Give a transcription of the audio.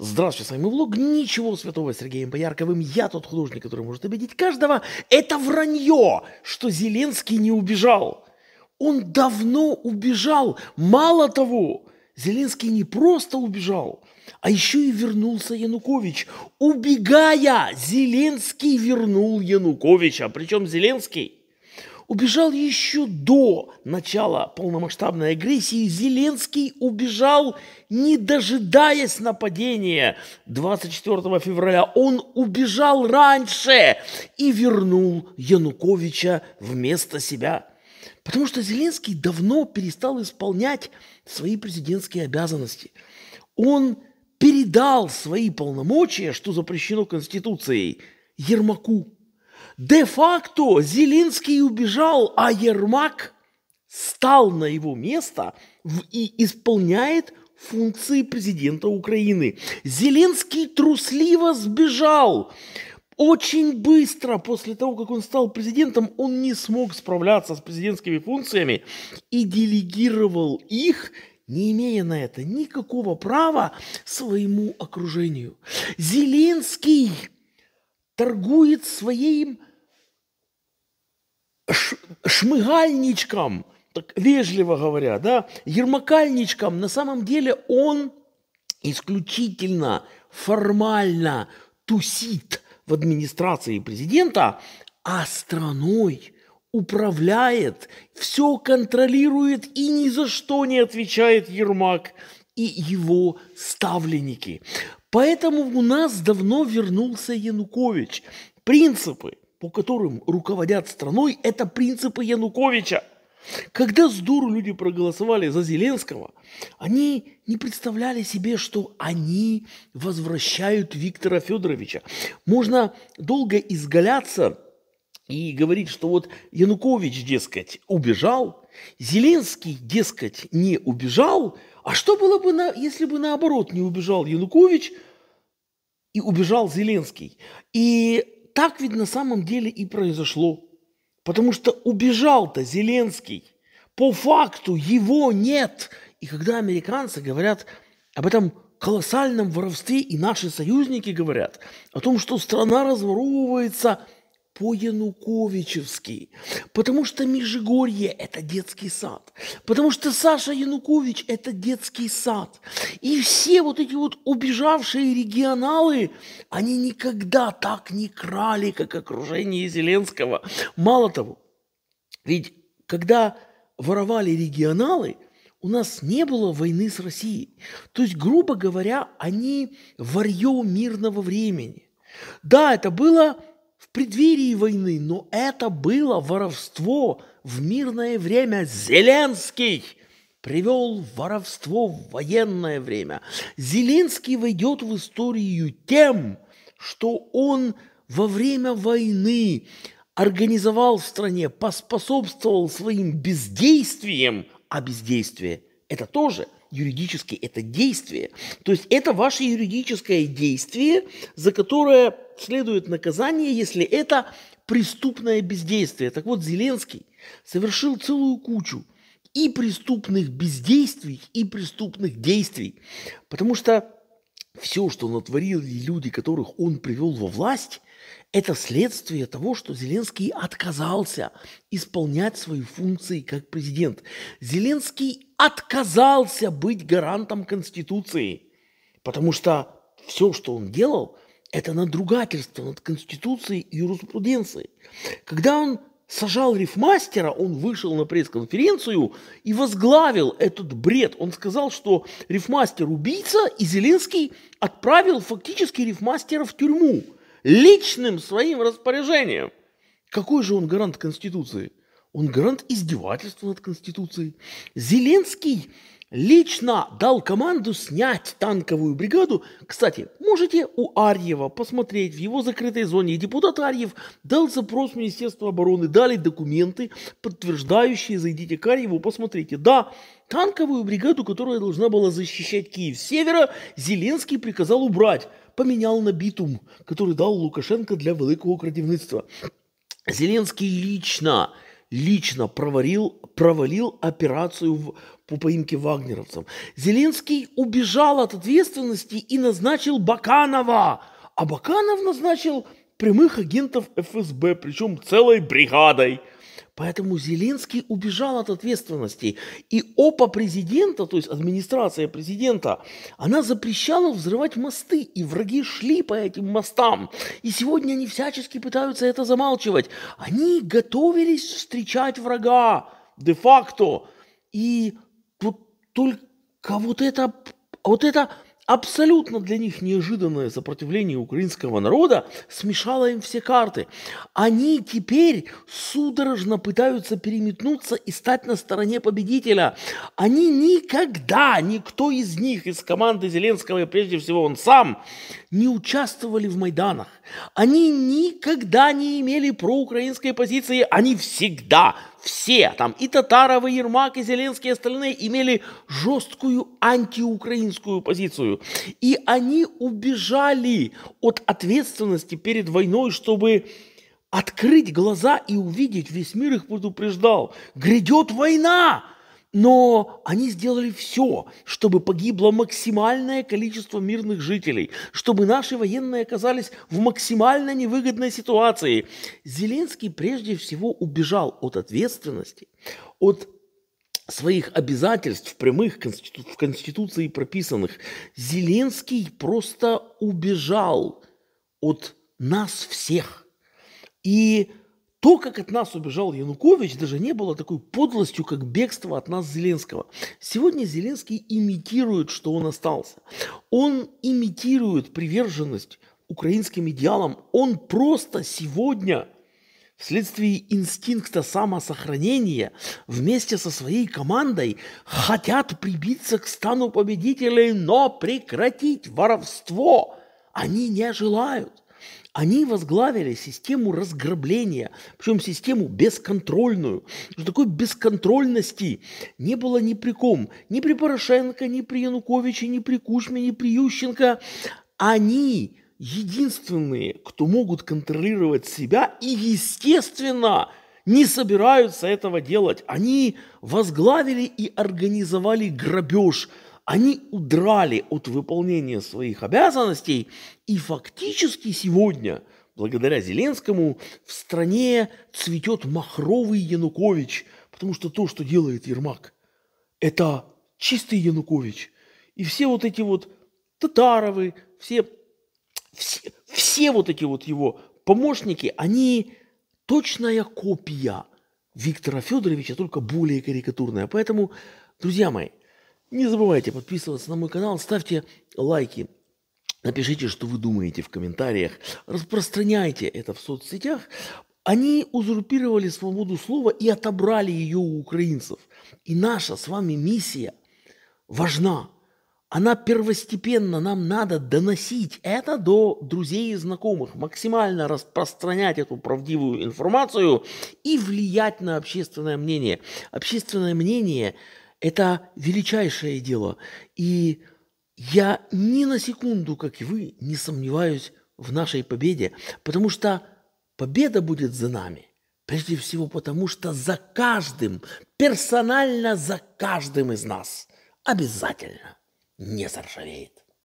Здравствуйте, с вами Влог. Ничего святого с Сергеем Боярковым. Я тот художник, который может обидеть каждого. Это вранье, что Зеленский не убежал. Он давно убежал. Мало того, Зеленский не просто убежал, а еще и вернулся Янукович. Убегая, Зеленский вернул Януковича. Причем Зеленский убежал еще до начала полномасштабной агрессии. Зеленский убежал, не дожидаясь нападения 24 февраля. Он убежал раньше и вернул Януковича вместо себя. Потому что Зеленский давно перестал исполнять свои президентские обязанности. Он передал свои полномочия, что запрещено Конституцией, Ермаку. Де-факто Зеленский убежал, а Ермак стал на его место и исполняет функции президента Украины. Зеленский трусливо сбежал. Очень быстро после того, как он стал президентом, он не смог справляться с президентскими функциями и делегировал их не имея на это никакого права своему окружению. Зеленский торгует своим шмыгальничком, так вежливо говоря, да, ермакальничком, на самом деле он исключительно формально тусит в администрации президента, а страной управляет, все контролирует и ни за что не отвечает Ермак и его ставленники. Поэтому у нас давно вернулся Янукович. Принципы – по которым руководят страной, это принципы Януковича. Когда с дуру люди проголосовали за Зеленского, они не представляли себе, что они возвращают Виктора Федоровича. Можно долго изгаляться и говорить, что вот Янукович, дескать, убежал, Зеленский, дескать, не убежал, а что было бы, на, если бы наоборот не убежал Янукович и убежал Зеленский? И так ведь на самом деле и произошло. Потому что убежал-то Зеленский. По факту его нет. И когда американцы говорят об этом колоссальном воровстве, и наши союзники говорят о том, что страна разворовывается – по Януковичевский, потому что Межигорье – это детский сад, потому что Саша Янукович – это детский сад. И все вот эти вот убежавшие регионалы, они никогда так не крали, как окружение Зеленского. Мало того, ведь когда воровали регионалы, у нас не было войны с Россией. То есть, грубо говоря, они варье мирного времени. Да, это было в преддверии войны, но это было воровство в мирное время. Зеленский привел воровство в военное время. Зеленский войдет в историю тем, что он во время войны организовал в стране, поспособствовал своим бездействием, а бездействие – это тоже – юридически это действие. То есть это ваше юридическое действие, за которое следует наказание, если это преступное бездействие. Так вот, Зеленский совершил целую кучу и преступных бездействий, и преступных действий. Потому что все, что натворили люди, которых он привел во власть, это следствие того, что Зеленский отказался исполнять свои функции как президент. Зеленский отказался быть гарантом Конституции, потому что все, что он делал, это надругательство над Конституцией и юриспруденцией. Когда он сажал рифмастера, он вышел на пресс-конференцию и возглавил этот бред. Он сказал, что рифмастер убийца, и Зеленский отправил фактически рифмастера в тюрьму личным своим распоряжением. Какой же он гарант Конституции? Он грант издевательства над Конституцией. Зеленский лично дал команду снять танковую бригаду. Кстати, можете у Арьева посмотреть в его закрытой зоне. Депутат Арьев дал запрос Министерства обороны, дали документы, подтверждающие, зайдите к Арьеву, посмотрите. Да, танковую бригаду, которая должна была защищать Киев с севера, Зеленский приказал убрать. Поменял на битум, который дал Лукашенко для великого крадівництва. Зеленский лично лично проварил, провалил операцию в, по поимке вагнеровцев. Зеленский убежал от ответственности и назначил Баканова, а Баканов назначил прямых агентов ФСБ, причем целой бригадой – Поэтому Зеленский убежал от ответственности. И ОПА президента, то есть администрация президента, она запрещала взрывать мосты, и враги шли по этим мостам. И сегодня они всячески пытаются это замалчивать. Они готовились встречать врага де-факто. И вот только вот это, вот это Абсолютно для них неожиданное сопротивление украинского народа смешало им все карты. Они теперь судорожно пытаются переметнуться и стать на стороне победителя. Они никогда, никто из них, из команды Зеленского и прежде всего он сам, не участвовали в Майданах. Они никогда не имели проукраинской позиции. Они всегда все, там и Татаров, и Ермак, и Зеленский, и остальные имели жесткую антиукраинскую позицию. И они убежали от ответственности перед войной, чтобы открыть глаза и увидеть, весь мир их предупреждал, грядет война, но они сделали все, чтобы погибло максимальное количество мирных жителей, чтобы наши военные оказались в максимально невыгодной ситуации. Зеленский прежде всего убежал от ответственности, от своих обязательств, прямых конститу- в Конституции прописанных. Зеленский просто убежал от нас всех. И то, как от нас убежал Янукович, даже не было такой подлостью, как бегство от нас Зеленского. Сегодня Зеленский имитирует, что он остался. Он имитирует приверженность украинским идеалам. Он просто сегодня вследствие инстинкта самосохранения вместе со своей командой хотят прибиться к стану победителей, но прекратить воровство они не желают. Они возглавили систему разграбления, причем систему бесконтрольную. Что такой бесконтрольности не было ни при ком, ни при Порошенко, ни при Януковиче, ни при Кучме, ни при Ющенко. Они единственные, кто могут контролировать себя и, естественно, не собираются этого делать. Они возглавили и организовали грабеж – они удрали от выполнения своих обязанностей, и фактически сегодня, благодаря Зеленскому, в стране цветет махровый Янукович, потому что то, что делает Ермак, это чистый Янукович. И все вот эти вот Татаровы, все, все, все вот эти вот его помощники, они точная копия Виктора Федоровича, только более карикатурная. Поэтому, друзья мои, не забывайте подписываться на мой канал, ставьте лайки, напишите, что вы думаете в комментариях, распространяйте это в соцсетях. Они узурпировали свободу слова и отобрали ее у украинцев. И наша с вами миссия важна. Она первостепенно, нам надо доносить это до друзей и знакомых, максимально распространять эту правдивую информацию и влиять на общественное мнение. Общественное мнение это величайшее дело. И я ни на секунду, как и вы, не сомневаюсь в нашей победе, потому что победа будет за нами. Прежде всего потому, что за каждым, персонально за каждым из нас обязательно не заржавеет.